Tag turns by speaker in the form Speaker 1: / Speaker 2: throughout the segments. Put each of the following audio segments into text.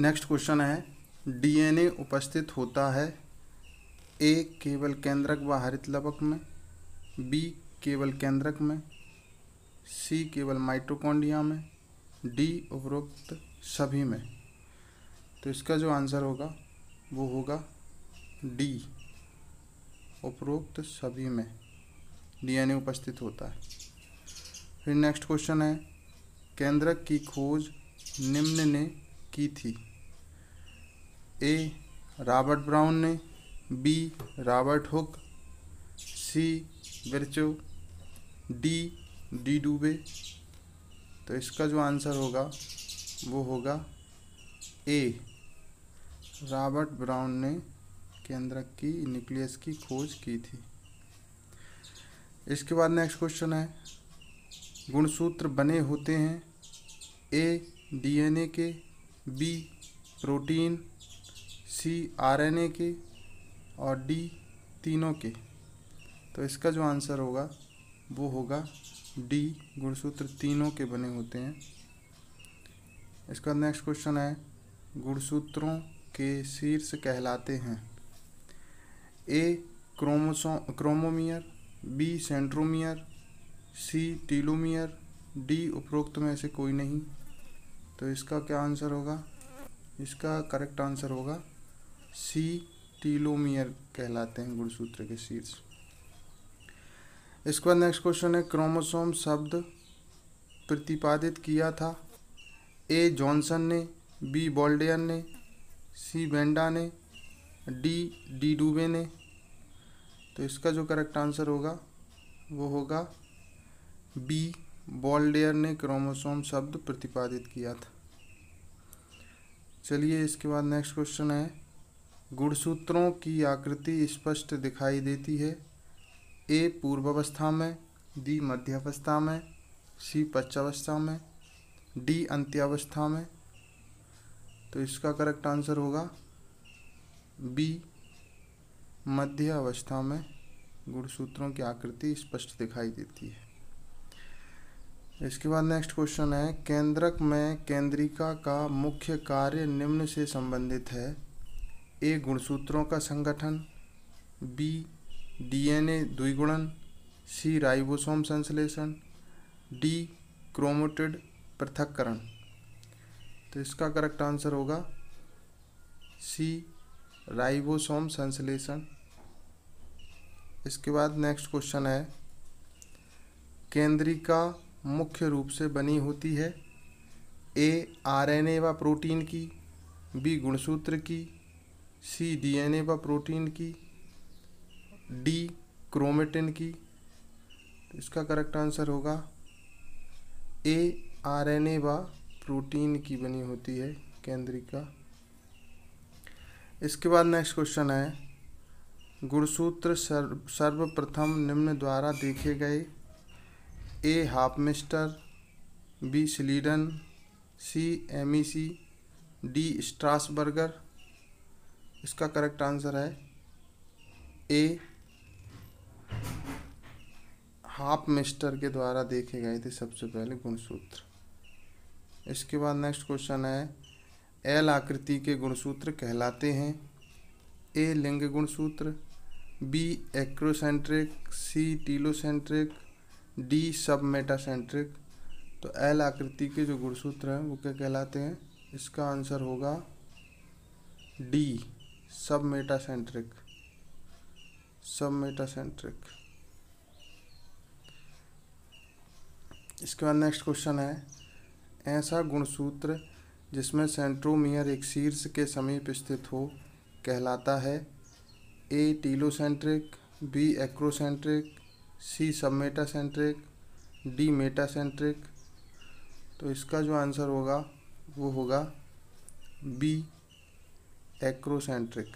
Speaker 1: next question है DNA उपस्थित होता है ए केवल केंद्रक व हरित लवक में बी केवल केंद्रक में सी केवल माइट्रोकॉन्डिया में डी उपरोक्त सभी में तो इसका जो आंसर होगा वो होगा डी उपरोक्त सभी में डीएनए उपस्थित होता है फिर नेक्स्ट क्वेश्चन है केंद्रक की खोज निम्न ने की थी ए रॉबर्ट ब्राउन ने B Robert Hooke C Virchow D D Dubey तो इसका जो आंसर होगा वो होगा ए रॉबर्ट ब्राउन ने केंद्रक की न्यूक्लियस की खोज की थी इसके बाद नेक्स्ट क्वेश्चन है गुणसूत्र बने होते हैं ए डीएनए के बी प्रोटीन सी आरएनए के और डी तीनों के तो इसका जो आंसर होगा वो होगा डी गुणसूत्र तीनों के बने होते हैं इसका नेक्स्ट क्वेश्चन है गुणसूत्रों के शीर्ष कहलाते हैं A chromo chromomere B centromere C telomere D उपरोक्त में ऐसे कोई नहीं तो इसका क्या आंसर होगा इसका करेक्ट आंसर होगा सी टीलोमियर कहलाते हैं गुणसूत्र के शीर्ष इसके बाद नेक्स्ट क्वेश्चन है क्रोमोसोम शब्द प्रतिपादित किया था ए जॉनसन ने बी बॉल्डियन ने सी बेंडा ने डी डी डूबे ने तो इसका जो करेक्ट आंसर होगा वो होगा बी बॉल्डेयर ने क्रोमोसोम शब्द प्रतिपादित किया था चलिए इसके बाद नेक्स्ट क्वेश्चन है गुणसूत्रों की आकृति स्पष्ट दिखाई देती है ए पूर्वावस्था में डी मध्यावस्था में सी पश्चावस्था में डी अंत्यावस्था में तो इसका करेक्ट आंसर होगा बी मध्य अवस्था में गुणसूत्रों की आकृति स्पष्ट दिखाई देती है इसके बाद नेक्स्ट क्वेश्चन है केंद्रक में केंद्रिका का मुख्य कार्य निम्न से संबंधित है ए गुणसूत्रों का संगठन बी डीएनए द्विगुणन सी राइबोसोम संश्लेषण डी क्रोमोटिड पृथक्करण तो इसका करेक्ट आंसर होगा सी राइबोसोम संश्लेषण इसके बाद नेक्स्ट क्वेश्चन है केंद्रिका मुख्य रूप से बनी होती है ए आरएनए व प्रोटीन की बी गुणसूत्र की सी डीएनए व प्रोटीन की डी क्रोमेटिन की तो इसका करेक्ट आंसर होगा ए आरएनए व प्रोटीन की बनी होती है केंद्रिका इसके बाद नेक्स्ट क्वेश्चन है गुणसूत्र सर्व सर्वप्रथम निम्न द्वारा देखे गए A Hofmeister B Schleiden C एमईसी डी स्ट्रासबर्गर इसका करेक्ट आंसर है ए हाफ मिस्टर के द्वारा देखे गए थे सबसे पहले गुणसूत्र इसके बाद नेक्स्ट क्वेश्चन है एल आकृति के गुणसूत्र कहलाते हैं ए लिंग गुणसूत्र B acrocentric C telocentric D submetacentric तो एल आकृति के जो गुणसूत्र हैं वो क्या कहलाते हैं इसका आंसर होगा डी सब मेटासेंट्रिक सब मेटासेंट्रिक इसके बाद नेक्स्ट क्वेश्चन है ऐसा गुणसूत्र जिसमें सेंट्रोमियर एक शीर्ष के समीप स्थित हो कहलाता है A telocentric B acrocentric C submetacentric D metacentric तो इसका जो आंसर होगा वो होगा बी एक्रोसेंट्रिक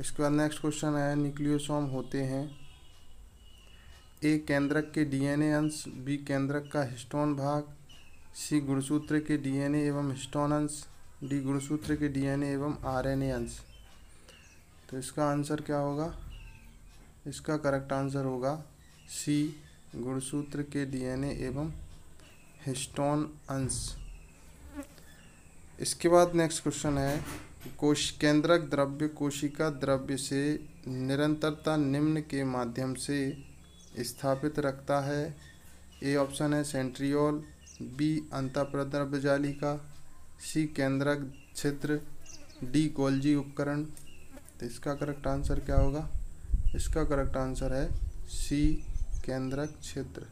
Speaker 1: इसके बाद नेक्स्ट क्वेश्चन है न्यूक्लियोसोम होते हैं ए केंद्रक के डीएनए अंश बी केंद्रक का हिस्टोन भाग सी गुणसूत्र के डीएनए एवं हिस्टोन अंश डी गुणसूत्र के डीएनए एवं आरएनए अंश तो इसका आंसर क्या होगा इसका करेक्ट आंसर होगा सी गुणसूत्र के डीएनए एवं हिस्टोन अंश इसके बाद नेक्स्ट क्वेश्चन है कोश केंद्रक द्रव्य कोशिका द्रव्य से निरंतरता निम्न के माध्यम से स्थापित रखता है ए ऑप्शन है सेंट्रियोल बी अंतःप्रद्रव्य जालिका सी केंद्रक छिद्र डी गोल्जी उपकरण तो इसका करेक्ट आंसर क्या होगा इसका करेक्ट आंसर है सी केंद्रक क्षेत्र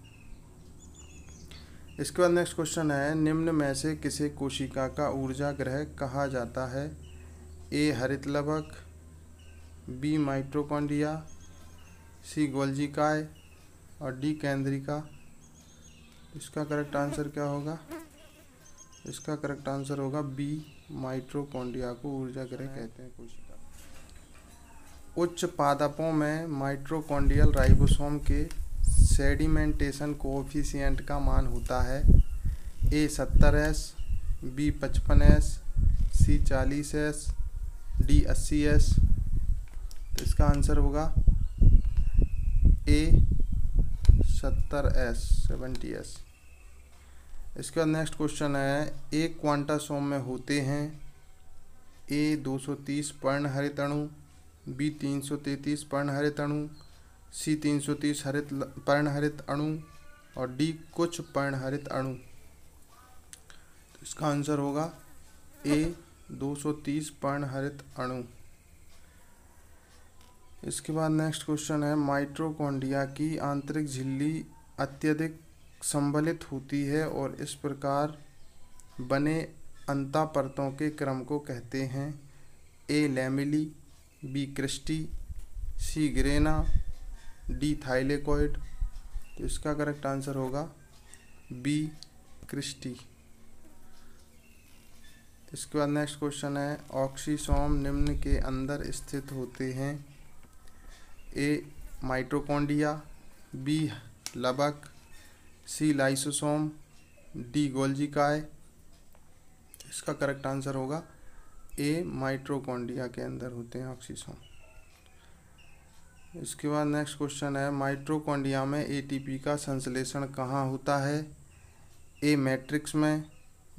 Speaker 1: इसके बाद नेक्स्ट क्वेश्चन है निम्न में से किसे कोशिका का ऊर्जा ग्रह कहा जाता है ए हरित लवक बी माइट्रोकॉन्डिया सी गोल्जिकाय और डी केंद्रिका इसका करेक्ट आंसर क्या होगा इसका करेक्ट आंसर होगा बी माइट्रोकॉन्डिया को ऊर्जा ग्रह कहते हैं कोशिका उच्च पादपों में माइट्रोकॉन्डियल राइबोसोम के सेडिमेंटेशन कोफिशियंट का मान होता है ए सत्तर एस बी पचपन एस सी चालीस एस डी अस्सी एस तो इसका आंसर होगा ए सत्तर एस सेवेंटी एस इसके बाद नेक्स्ट क्वेश्चन है एक क्वांटासोम में होते हैं ए 230 तणु बी 333 तणु सी 330 हरित पर्णहरित अणु और डी कुछ पर्णहरित अणु तो इसका आंसर होगा ए 230 पर्णहरित अणु इसके बाद नेक्स्ट क्वेश्चन है माइट्रोकोंडिया की आंतरिक झिल्ली अत्यधिक संबलित होती है और इस प्रकार बने अंता परतों के क्रम को कहते हैं A lamellae B cristae C grana D thylakoid तो इसका करेक्ट आंसर होगा बी क्रिस्टी तो इसके बाद नेक्स्ट क्वेश्चन है ऑक्सीसोम निम्न के अंदर स्थित होते हैं ए माइट्रोकोंडिया बी लबक सी लाइसोसोम डी गोल्जिकाय इसका करेक्ट आंसर होगा ए माइट्रोकोंडिया के अंदर होते हैं ऑक्सीसोम इसके बाद नेक्स्ट क्वेश्चन है माइट्रोकॉन्डिया में एटीपी का संश्लेषण कहाँ होता है ए मैट्रिक्स में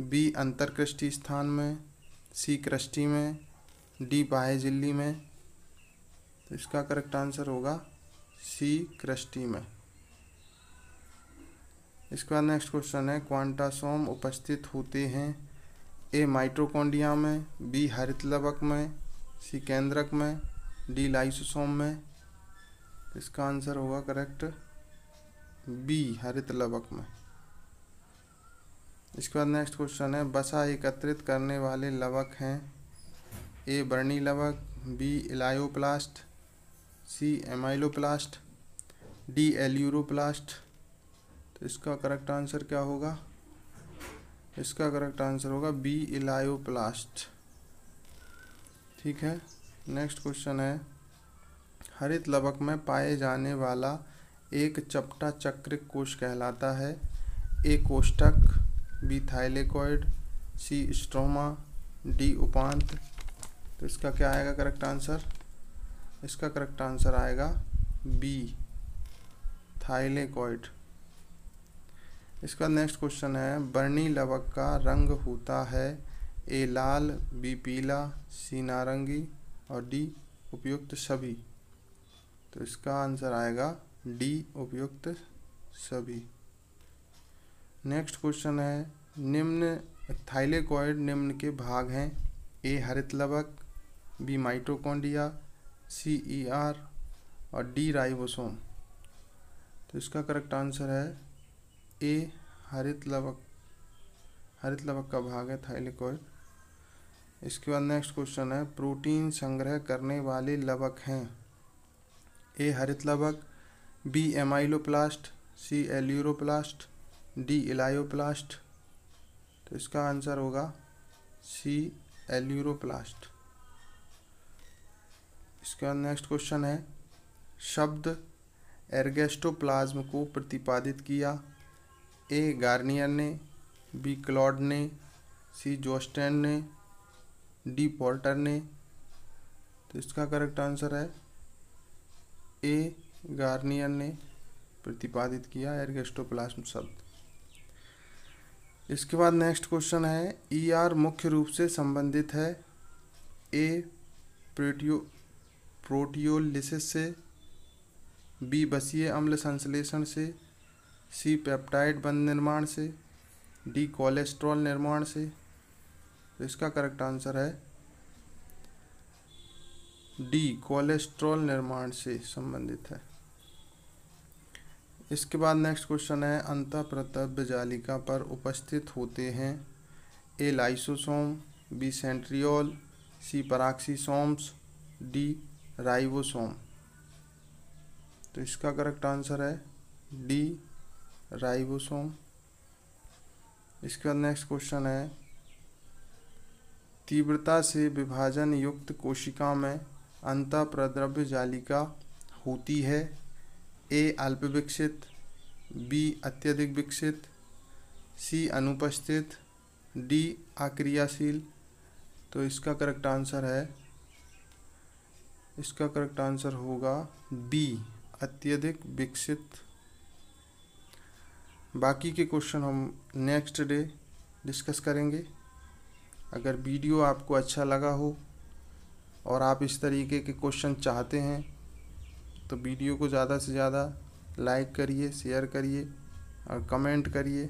Speaker 1: बी अंतरकृष्टि स्थान में सी कृष्टि में डी बाह्य झिल्ली में तो इसका करेक्ट आंसर होगा सी कृष्टि में इसके बाद नेक्स्ट क्वेश्चन है क्वांटासोम उपस्थित होते हैं ए माइट्रोकॉन्डिया में बी हरित लवक में सी केंद्रक में डी लाइसोसोम में तो इसका आंसर होगा करेक्ट बी हरित लवक में इसके बाद नेक्स्ट क्वेश्चन है बसा एकत्रित करने वाले लवक हैं ए बर्नी लवक B elaioplast C amyloplast D aleuroplast तो इसका करेक्ट आंसर क्या होगा इसका करेक्ट आंसर होगा बी इलायोप्लास्ट ठीक है नेक्स्ट क्वेश्चन है हरित लवक में पाए जाने वाला एक चपटा चक्र कोश कहलाता है ए कोष्टक B thylakoid C stroma D उपांत तो इसका क्या आएगा करेक्ट आंसर इसका करेक्ट आंसर आएगा बी थाइलेकोइड इसका नेक्स्ट क्वेश्चन है बर्नी लवक का रंग होता है ए लाल बी पीला सी नारंगी और डी उपयुक्त सभी तो इसका आंसर आएगा डी उपयुक्त सभी नेक्स्ट क्वेश्चन है निम्न थाइलेकॉइड निम्न के भाग हैं ए हरित लवक B mitochondria C E e R और डी राइबोसोम तो इसका करेक्ट आंसर है ए हरित लवक हरित लवक का भाग है थाइलेकॉइड इसके बाद नेक्स्ट क्वेश्चन है प्रोटीन संग्रह करने वाले लवक हैं ए हरित लवक B amyloplast C aleuroplast D elaioplast तो इसका आंसर होगा सी एल्यूरोप्लास्ट इसका नेक्स्ट क्वेश्चन है शब्द एर्गेस्टोप्लाज्म को प्रतिपादित किया ए गार्नियर ने बी क्लॉड ने सी जोस्टेन ने डी पॉल्टर ने तो इसका करेक्ट आंसर है ए गार्नियर ने प्रतिपादित किया एर्गेस्टोप्लाज्म शब्द इसके बाद नेक्स्ट क्वेश्चन है ई e आर मुख्य रूप से संबंधित है ए प्रोटियो प्रोटियोलिसिस से बी बसीय अम्ल संश्लेषण से सी पेप्टाइड बंध निर्माण से डी कोलेस्ट्रॉल निर्माण से तो इसका करेक्ट आंसर है डी कोलेस्ट्रॉल निर्माण से संबंधित है इसके बाद नेक्स्ट क्वेश्चन है अंत प्रतभ जालिका पर उपस्थित होते हैं A lysosome B centriole C peroxisomes D ribosome तो इसका करेक्ट आंसर है डी राइवोसोम इसके बाद नेक्स्ट क्वेश्चन है तीव्रता से विभाजन युक्त कोशिका में अंत प्रद्रव्य जालिका होती है ए अल्प विकसित बी अत्यधिक विकसित सी अनुपस्थित डी आक्रियाशील तो इसका करेक्ट आंसर है इसका करेक्ट आंसर होगा बी अत्यधिक विकसित बाकी के क्वेश्चन हम नेक्स्ट डे डिस्कस करेंगे अगर वीडियो आपको अच्छा लगा हो और आप इस तरीके के क्वेश्चन चाहते हैं तो वीडियो को ज़्यादा से ज़्यादा लाइक करिए शेयर करिए और कमेंट करिए